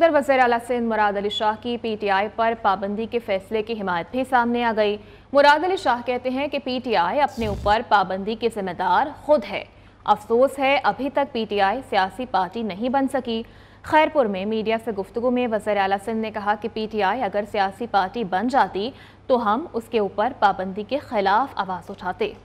उधर वजर अला सिंध मुराद अली शाह की पी टी आई पर पाबंदी के फैसले की हिमायत भी सामने आ गई मुराद अली शाह कहते हैं कि पी टी आई अपने ऊपर पाबंदी के जिम्मेदार खुद है अफसोस है अभी तक पी टी आई सियासी पार्टी नहीं बन सकी खैरपुर में मीडिया से गुफ्तु में वजर अला सिंध ने कहा कि पी टी आई अगर सियासी पार्टी बन जाती तो हम उसके ऊपर पाबंदी के खिलाफ आवाज़ उठाते